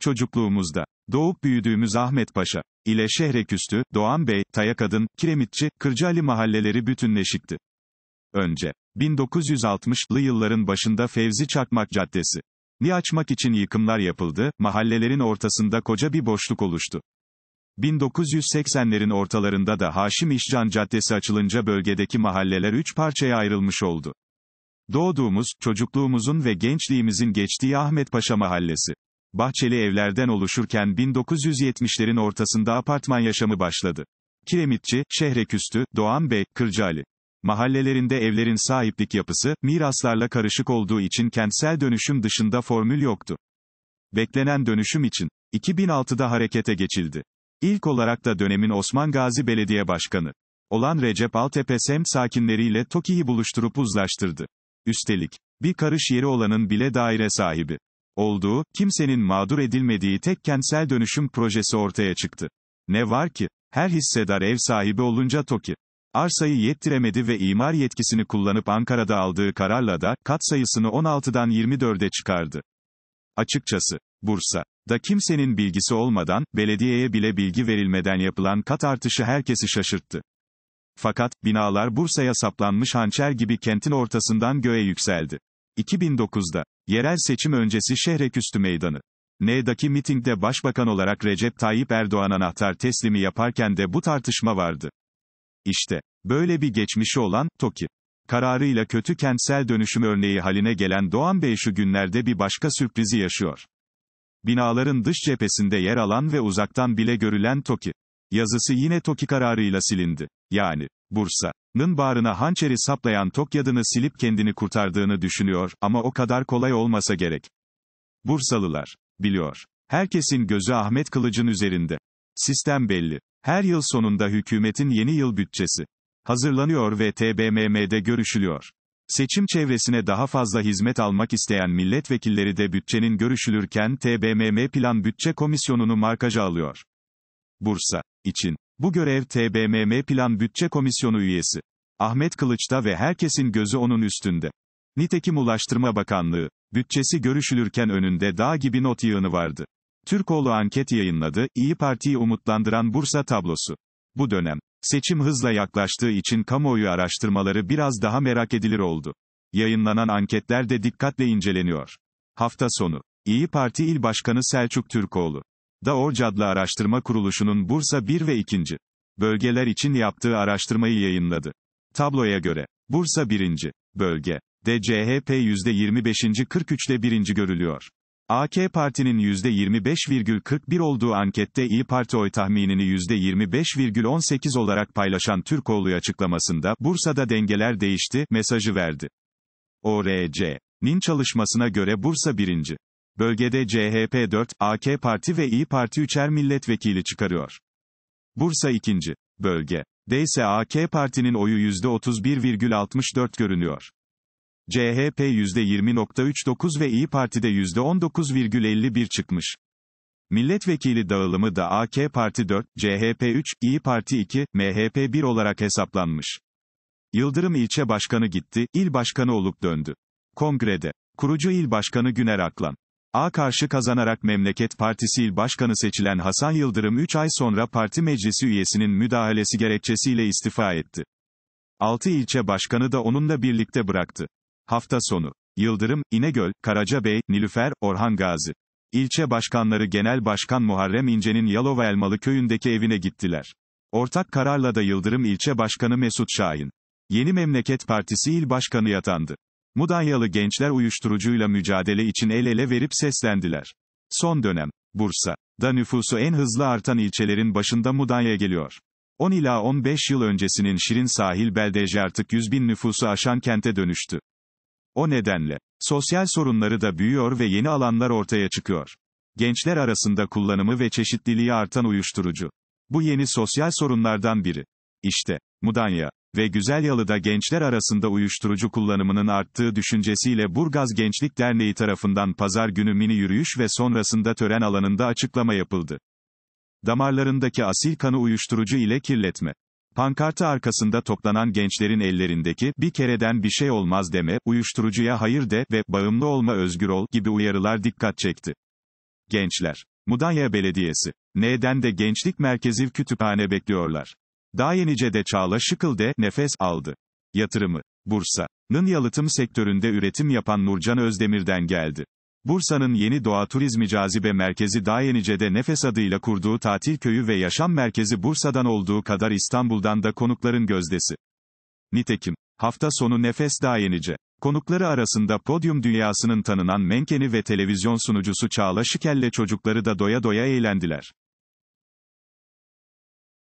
Çocukluğumuzda, doğup büyüdüğümüz Ahmet Paşa ile Şehreküstü, Doğan Bey, Tayakadın, Kiremitçi, Kırcaali mahalleleri bütünleşikti. Önce, 1960'lı yılların başında Fevzi Çakmak Caddesi ni açmak için yıkımlar yapıldı, mahallelerin ortasında koca bir boşluk oluştu. 1980'lerin ortalarında da Haşim İşcan Caddesi açılınca bölgedeki mahalleler üç parçaya ayrılmış oldu. Doğduğumuz, çocukluğumuzun ve gençliğimizin geçtiği Ahmet Paşa Mahallesi bahçeli evlerden oluşurken 1970'lerin ortasında apartman yaşamı başladı. Kiremitçi, Şehreküstü, Doğan Bey, Kırcaali. Mahallelerinde evlerin sahiplik yapısı, miraslarla karışık olduğu için kentsel dönüşüm dışında formül yoktu. Beklenen dönüşüm için, 2006'da harekete geçildi. İlk olarak da dönemin Osman Gazi Belediye Başkanı olan Recep Altepe semt sakinleriyle TOKİ'yi buluşturup uzlaştırdı. Üstelik, bir karış yeri olanın bile daire sahibi olduğu, kimsenin mağdur edilmediği tek kentsel dönüşüm projesi ortaya çıktı. Ne var ki, her hissedar ev sahibi olunca TOKİ, arsayı yettiremedi ve imar yetkisini kullanıp Ankara'da aldığı kararla da, kat sayısını 16'dan 24'e çıkardı. Açıkçası, Bursa, da kimsenin bilgisi olmadan, belediyeye bile bilgi verilmeden yapılan kat artışı herkesi şaşırttı. Fakat, binalar Bursa'ya saplanmış hançer gibi kentin ortasından göğe yükseldi. 2009'da, yerel seçim öncesi Şehreküstü Meydanı. N'daki mitingde başbakan olarak Recep Tayyip Erdoğan anahtar teslimi yaparken de bu tartışma vardı. İşte, böyle bir geçmişi olan, TOKİ. Kararıyla kötü kentsel dönüşüm örneği haline gelen Doğan Bey şu günlerde bir başka sürprizi yaşıyor. Binaların dış cephesinde yer alan ve uzaktan bile görülen TOKİ. Yazısı yine TOKİ kararıyla silindi. Yani, Bursa, Nın bağrına hançeri saplayan Tokyadını silip kendini kurtardığını düşünüyor ama o kadar kolay olmasa gerek. Bursalılar. Biliyor. Herkesin gözü Ahmet Kılıç'ın üzerinde. Sistem belli. Her yıl sonunda hükümetin yeni yıl bütçesi hazırlanıyor ve TBMM'de görüşülüyor. Seçim çevresine daha fazla hizmet almak isteyen milletvekilleri de bütçenin görüşülürken TBMM Plan Bütçe Komisyonu'nu markaja alıyor. Bursa için bu görev TBMM Plan Bütçe Komisyonu üyesi. Ahmet Kılıç'ta ve herkesin gözü onun üstünde. Nitekim Ulaştırma Bakanlığı, bütçesi görüşülürken önünde dağ gibi not yığını vardı. Türkoğlu anket yayınladı, İyi Parti'yi umutlandıran Bursa tablosu. Bu dönem, seçim hızla yaklaştığı için kamuoyu araştırmaları biraz daha merak edilir oldu. Yayınlanan anketler de dikkatle inceleniyor. Hafta sonu, İyi Parti İl Başkanı Selçuk Türkoğlu, DAOC adlı araştırma kuruluşunun Bursa 1 ve 2. bölgeler için yaptığı araştırmayı yayınladı. Tabloya göre, Bursa 1. bölge, de CHP %25. 43 ile 1. görülüyor. AK Parti'nin %25,41 olduğu ankette İyi Parti oy tahminini %25,18 olarak paylaşan Türkoğlu açıklamasında Bursa'da dengeler değişti mesajı verdi. ORC ORC'nin çalışmasına göre Bursa 1. Bölgede CHP 4, AK Parti ve İyi Parti 3'er milletvekili çıkarıyor. Bursa 2. Bölge. D ise AK Parti'nin oyu %31,64 görünüyor. CHP %20.39 ve İyi Parti'de %19,51 çıkmış. Milletvekili dağılımı da AK Parti 4, CHP 3, İyi Parti 2, MHP 1 olarak hesaplanmış. Yıldırım ilçe başkanı gitti, il başkanı olup döndü. Kongrede. Kurucu il başkanı Güner Aklan. A karşı kazanarak Memleket Partisi İl Başkanı seçilen Hasan Yıldırım 3 ay sonra parti meclisi üyesinin müdahalesi gerekçesiyle istifa etti. 6 ilçe başkanı da onunla birlikte bıraktı. Hafta sonu. Yıldırım, İnegöl, Karacabey, Nilüfer, Orhan Gazi. İlçe başkanları Genel Başkan Muharrem İnce'nin Yalova Elmalı köyündeki evine gittiler. Ortak kararla da Yıldırım ilçe başkanı Mesut Şahin. Yeni Memleket Partisi İl başkanı yatandı. Mudanyalı gençler uyuşturucuyla mücadele için el ele verip seslendiler. Son dönem, Bursa, da nüfusu en hızlı artan ilçelerin başında Mudanya geliyor. 10 ila 15 yıl öncesinin Şirin sahil beldeci artık 100 bin nüfusu aşan kente dönüştü. O nedenle, sosyal sorunları da büyüyor ve yeni alanlar ortaya çıkıyor. Gençler arasında kullanımı ve çeşitliliği artan uyuşturucu. Bu yeni sosyal sorunlardan biri. İşte, Mudanya, ve Güzelyalı'da gençler arasında uyuşturucu kullanımının arttığı düşüncesiyle Burgaz Gençlik Derneği tarafından pazar günü mini yürüyüş ve sonrasında tören alanında açıklama yapıldı. Damarlarındaki asil kanı uyuşturucu ile kirletme. Pankartı arkasında toplanan gençlerin ellerindeki bir kereden bir şey olmaz deme, uyuşturucuya hayır de ve bağımlı olma özgür ol gibi uyarılar dikkat çekti. Gençler. Mudanya Belediyesi. neden de Gençlik Merkezi Kütüphane bekliyorlar. Daha yenice'de Çağla de nefes, aldı. Yatırımı. Bursa'nın yalıtım sektöründe üretim yapan Nurcan Özdemir'den geldi. Bursa'nın yeni doğa turizmi cazibe merkezi Dayenice'de Nefes adıyla kurduğu tatil köyü ve yaşam merkezi Bursa'dan olduğu kadar İstanbul'dan da konukların gözdesi. Nitekim, hafta sonu Nefes Dayenice. Konukları arasında podyum dünyasının tanınan menkeni ve televizyon sunucusu Çağla Şikel'le çocukları da doya doya eğlendiler.